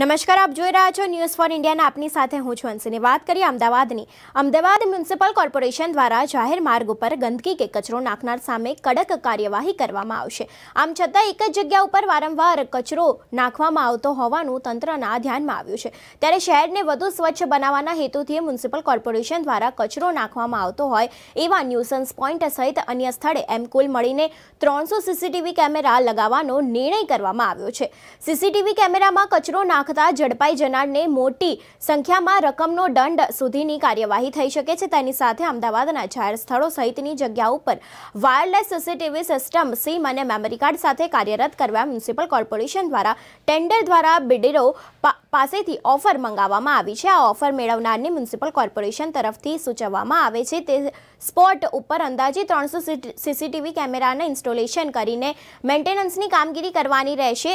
નમસ્કાર આપ જોઈ રહ્યા છો ન્યૂઝ ફોર ઇન્ડિયાના આપની સાથે હું છું અંશીની વાત કરીએ અમદાવાદની અમદાવાદ મ્યુનિસિપલ કોર્પોરેશન દ્વારા જાહેર માર્ગ ઉપર ગંદકી કે કચરો નાખનાર સામે કડક કાર્યવાહી કરવામાં આવશે આમ છતાં એક જ જગ્યા ઉપર વારંવાર કચરો નાખવામાં આવતો હોવાનું તંત્રના ધ્યાનમાં આવ્યું છે ત્યારે શહેરને વધુ સ્વચ્છ બનાવવાના હેતુથી મ્યુનિસિપલ કોર્પોરેશન દ્વારા કચરો નાખવામાં આવતો હોય એવા ન્યુસન્સ પોઈન્ટ સહિત અન્ય સ્થળે એમ કુલ મળીને ત્રણસો સીસીટીવી કેમેરા લગાવવાનો નિર્ણય કરવામાં આવ્યો છે સીસીટીવી કેમેરામાં કચરો નાખ કદા જડપાઈ જનાર્ને મોટી સંખ્યામાં રકમનો દંડ સુધીની કાર્યવાહી થઈ શકે છે તેની સાથે અમદાવાદના જાહેર સ્થળો સહિતની જગ્યાઓ પર વાયરલેસ સીસીટીવી સિસ્ટમ સીમ અને મેમરી કાર્ડ સાથે કાર્યરત કરવા મ્યુનિસિપલ કોર્પોરેશન દ્વારા ટેન્ડર દ્વારા બિડેરો પાસેથી ઓફર મંગાવવામાં આવી છે આ ઓફર મેળવનારની મ્યુનિસિપલ કોર્પોરેશન તરફથી સુચવવામાં આવે છે તે સ્પોટ ઉપર અંદાજી 300 સીસીટીવી કેમેરાના ઇન્સ્ટોલેશન કરીને મેન્ટેનન્સની કામગીરી કરવાની રહેશે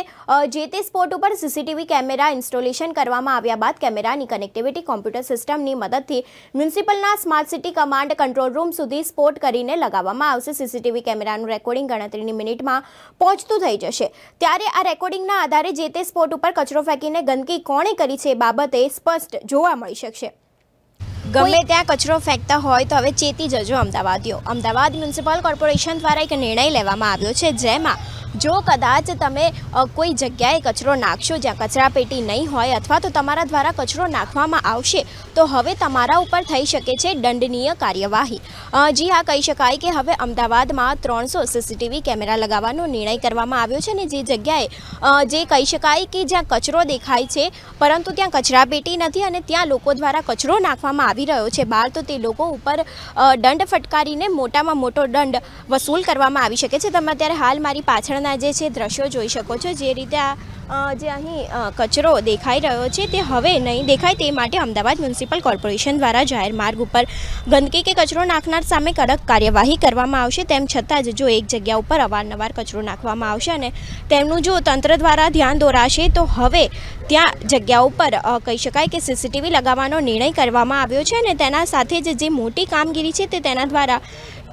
જે તે સ્પોટ ઉપર સીસીટીવી કેમેરા ઇન્સ્ટોલેશન કરવામાં આવ્યા બાદ કેમેરાની કનેક્ટિવિટી કમ્પ્યુટર સિસ્ટમની મદદથી મ્યુનિસિપલ ના smart city command control room સુધી સ્પોટ કરીને લગાવવામાં આવશે સીસીટીવી કેમેરાનું રેકોર્ડિંગ ગણતરીની મિનિટમાં પહોંચતું થઈ જશે ત્યારે આ રેકોર્ડિંગના આધારે જે તે સ્પોટ ઉપર કચરો ફેંકીને ગંદકી કોણે કરી છે બાબતે સ્પષ્ટ જોવા મળી શકે છે ગમે ત્યાં કચરો ફેંકતા હોય તો હવે ચેતી જજો અમદાવાદીઓ અમદાવાદ મ્યુનિસિપલ કોર્પોરેશન દ્વારા એક નિર્ણય લેવામાં આવ્યો છે જેમાં જો કદાચ તમે કોઈ જગ્યાએ કચરો નાખશો જ્યાં કચરાપેટી ન હોય અથવા તો તમારા દ્વારા કચરો નાખવામાં આવશે તો હવે તમારા ઉપર થઈ શકે છે દંડનીય કાર્યવાહી અજી હા કહી શકાય કે હવે અમદાવાદમાં 300 સીસીટીવી કેમેરા લગાવવાનો નિર્ણય કરવામાં આવ્યો છે ને જે જગ્યાએ જે કહી શકાય કે જ્યાં કચરો દેખાય છે પરંતુ ત્યાં કચરાપેટી નથી અને ત્યાં લોકો દ્વારા કચરો નાખવામાં આવી રહ્યો છે બાર તો તે લોકો ઉપર દંડ ફટકારીને મોટોમાં મોટો દંડ વસૂલ કરવામાં આવી શકે છે તમાર ત્યારે હાલ મારી પાછળ આ જે છે દ્રશ્યો જોઈ શકો છો જે રીતે આ જે અહીં કચરો દેખાઈ રહ્યો છે તે હવે નહી દેખાય તે માટે અમદાવાદ મ્યુનિસિપલ કોર્પોરેશન દ્વારા જાહેર માર્ગ ઉપર ગંદકી કે કચરો નાખનાર સામે કડક કાર્યવાહી કરવામાં આવશે તેમ છતાં જો એક જગ્યા ઉપર અવારનવાર કચરો નાખવામાં આવશે ને તેમનું જો તંત્ર દ્વારા ધ્યાન દોરાશે તો હવે ત્યાં જગ્યા ઉપર કહી શકાય કે સીસીટીવી લગાવવાનો નિર્ણય કરવામાં આવ્યો છે અને તેના સાથે જ જે મોટી કામગીરી છે તે તેના દ્વારા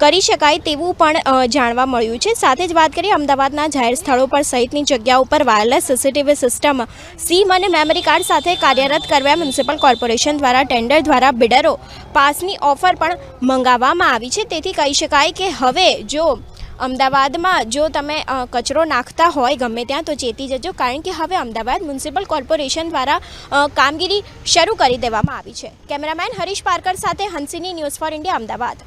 કરી શકાય તેવું પણ જાણવા મળ્યું છે સાથે જ વાત કરીએ અમદાવાદના જાહેર સ્થળો પર સહિતની જગ્યાઓ ઉપર વાયરલેસ સીસીટીવી સિસ્ટમમાં સીમ અને મેમરી કાર્ડ સાથે કાર્યરત કરવા મ્યુનિસિપલ કોર્પોરેશન દ્વારા ટેન્ડર દ્વારા બિડરો પાસની ઓફર પણ મંગાવવામાં આવી છે તેથી કહી શકાય કે હવે જો અમદાવાદમાં જો તમે કચરો નાખતા હોય ગમે ત્યાં તો ચેતી જજો કારણ કે હવે અમદાવાદ મ્યુનિસિપલ કોર્પોરેશન દ્વારા કામગીરી શરૂ કરી દેવામાં આવી છે કેમેરામેન હરીશ પાર્કર સાથે Hansini news for India Ahmedabad